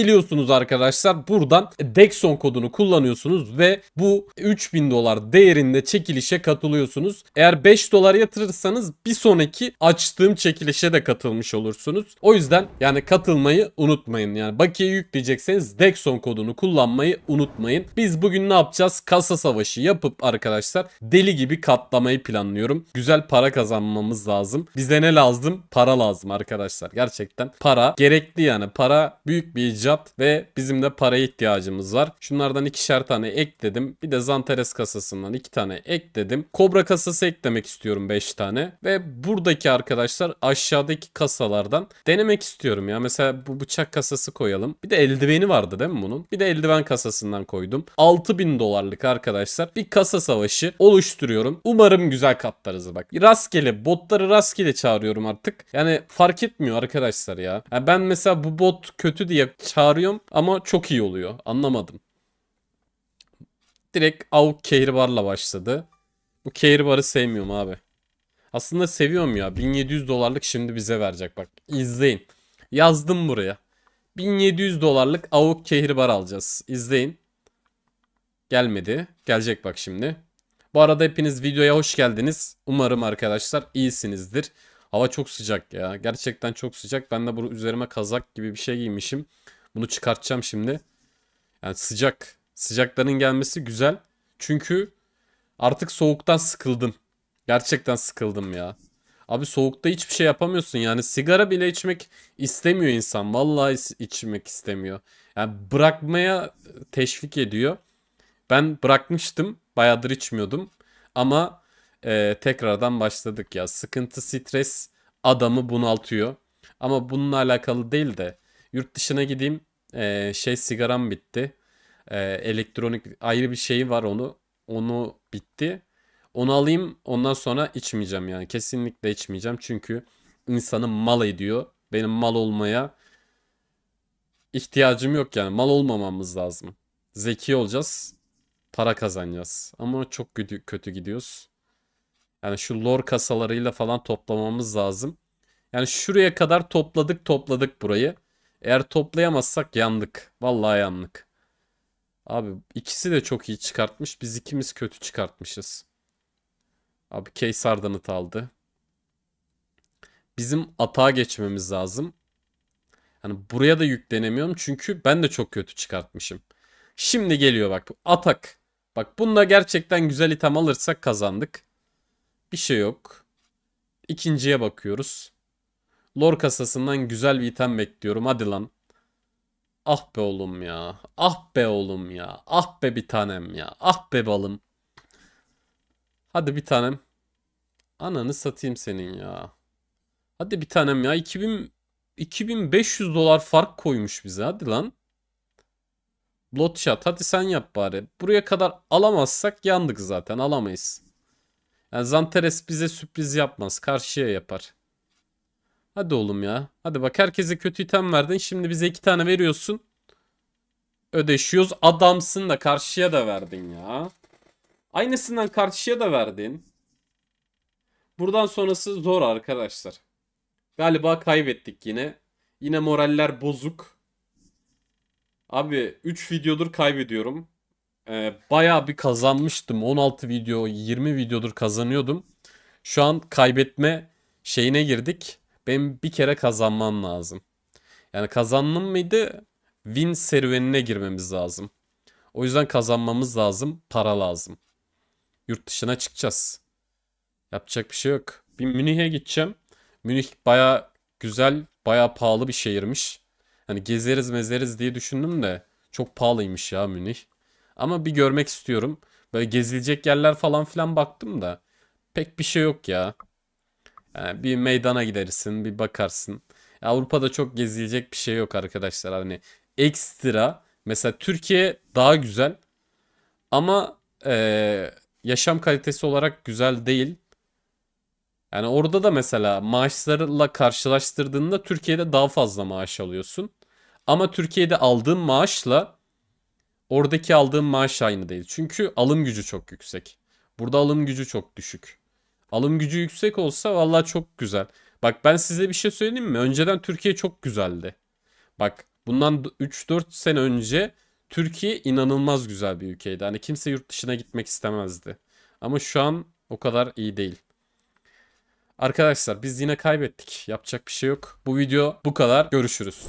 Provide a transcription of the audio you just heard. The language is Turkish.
geliyorsunuz arkadaşlar. Buradan Dexon kodunu kullanıyorsunuz ve bu 3000 dolar değerinde çekilişe katılıyorsunuz. Eğer 5 dolar yatırırsanız bir sonraki açtığım çekilişe de katılmış olursunuz. O yüzden yani katılmayı unutmayın. Yani bakiye yükleyecekseniz Dexon kodunu kullanmayı unutmayın. Biz bugün ne yapacağız? Kasa savaşı yapıp arkadaşlar deli gibi katlamayı planlıyorum. Güzel para kazanmamız lazım. Bize ne lazım? Para lazım arkadaşlar. Gerçekten para gerekli yani. Para büyük bir icra icat ve bizim de paraya ihtiyacımız var. Şunlardan ikişer tane ekledim. Bir de Zanteres kasasından iki tane ekledim. Kobra kasası eklemek istiyorum 5 tane. Ve buradaki arkadaşlar aşağıdaki kasalardan denemek istiyorum ya. Mesela bu bıçak kasası koyalım. Bir de eldiveni vardı değil mi bunun? Bir de eldiven kasasından koydum. 6000 dolarlık arkadaşlar bir kasa savaşı oluşturuyorum. Umarım güzel katlarız bak. Rastgele botları rastgele çağırıyorum artık. Yani fark etmiyor arkadaşlar ya. Yani ben mesela bu bot kötü diye çağırıyorum çağırıyorum ama çok iyi oluyor. Anlamadım. Direkt Avuk Kehribar'la başladı. Bu Kehribar'ı sevmiyorum abi. Aslında seviyorum ya. 1700 dolarlık şimdi bize verecek bak. İzleyin. Yazdım buraya. 1700 dolarlık Avuk Kehribar alacağız. İzleyin. Gelmedi. Gelecek bak şimdi. Bu arada hepiniz videoya hoş geldiniz. Umarım arkadaşlar iyisinizdir. Hava çok sıcak ya. Gerçekten çok sıcak. Ben de bu üzerime kazak gibi bir şey giymişim. Bunu çıkartacağım şimdi. Yani sıcak. Sıcakların gelmesi güzel. Çünkü artık soğuktan sıkıldım. Gerçekten sıkıldım ya. Abi soğukta hiçbir şey yapamıyorsun yani sigara bile içmek istemiyor insan. Vallahi içmek istemiyor. Yani bırakmaya teşvik ediyor. Ben bırakmıştım. Bayağıdır içmiyordum. Ama e, tekrardan başladık ya. Sıkıntı, stres adamı bunaltıyor. Ama bununla alakalı değil de yurt dışına gideyim e, şey sigaram bitti. E, elektronik ayrı bir şeyi var onu. Onu bitti. Onu alayım ondan sonra içmeyeceğim yani. Kesinlikle içmeyeceğim çünkü insanı mal ediyor. Benim mal olmaya ihtiyacım yok yani. Mal olmamamız lazım. Zeki olacağız. Para kazanacağız. Ama çok kötü gidiyoruz. Yani şu lor kasalarıyla falan toplamamız lazım. Yani şuraya kadar topladık topladık burayı. Eğer toplayamazsak yandık. Vallahi yandık. Abi ikisi de çok iyi çıkartmış. Biz ikimiz kötü çıkartmışız. Abi Case Ardan'ı aldı. Bizim atağa geçmemiz lazım. Yani buraya da yüklenemiyorum çünkü ben de çok kötü çıkartmışım. Şimdi geliyor bak atak. Bak bununla gerçekten güzel item alırsak kazandık. Bir şey yok. İkinciye bakıyoruz. Lor kasasından güzel bir item bekliyorum. Hadi lan. Ah be oğlum ya. Ah be oğlum ya. Ah be bir tanem ya. Ah be balım. Hadi bir tanem. Ananı satayım senin ya. Hadi bir tanem ya. 2000 2500 dolar fark koymuş bize. Hadi lan. Bloodshot hadi sen yap bari. Buraya kadar alamazsak yandık zaten alamayız. Yani Zanteres bize sürpriz yapmaz. Karşıya yapar. Hadi oğlum ya. Hadi bak herkese kötü item verdin. Şimdi bize iki tane veriyorsun. Ödeşiyoruz. Adamsın da karşıya da verdin ya. Aynısından karşıya da verdin. Buradan sonrası zor arkadaşlar. Galiba kaybettik yine. Yine moraller bozuk. Abi 3 videodur kaybediyorum. Ee, bayağı bir kazanmıştım. 16 video, 20 videodur kazanıyordum. Şu an kaybetme şeyine girdik. Benim bir kere kazanmam lazım. Yani kazandım mıydı win serüvenine girmemiz lazım. O yüzden kazanmamız lazım. Para lazım. Yurt dışına çıkacağız. Yapacak bir şey yok. Bir Münih'e gideceğim. Münih baya güzel, baya pahalı bir şehirmiş. Hani gezeriz mezeriz diye düşündüm de çok pahalıymış ya Münih. Ama bir görmek istiyorum. Böyle gezilecek yerler falan filan baktım da pek bir şey yok ya. Ee, bir meydana gidersin, bir bakarsın. Avrupa'da çok gezilecek bir şey yok arkadaşlar. Hani ekstra mesela Türkiye daha güzel ama e, yaşam kalitesi olarak güzel değil. Yani orada da mesela maaşlarla karşılaştırdığında Türkiye'de daha fazla maaş alıyorsun. Ama Türkiye'de aldığın maaşla oradaki aldığın maaş aynı değil. Çünkü alım gücü çok yüksek. Burada alım gücü çok düşük. Alım gücü yüksek olsa valla çok güzel. Bak ben size bir şey söyleyeyim mi? Önceden Türkiye çok güzeldi. Bak bundan 3-4 sene önce Türkiye inanılmaz güzel bir ülkeydi. Hani kimse yurt dışına gitmek istemezdi. Ama şu an o kadar iyi değil. Arkadaşlar biz yine kaybettik. Yapacak bir şey yok. Bu video bu kadar. Görüşürüz.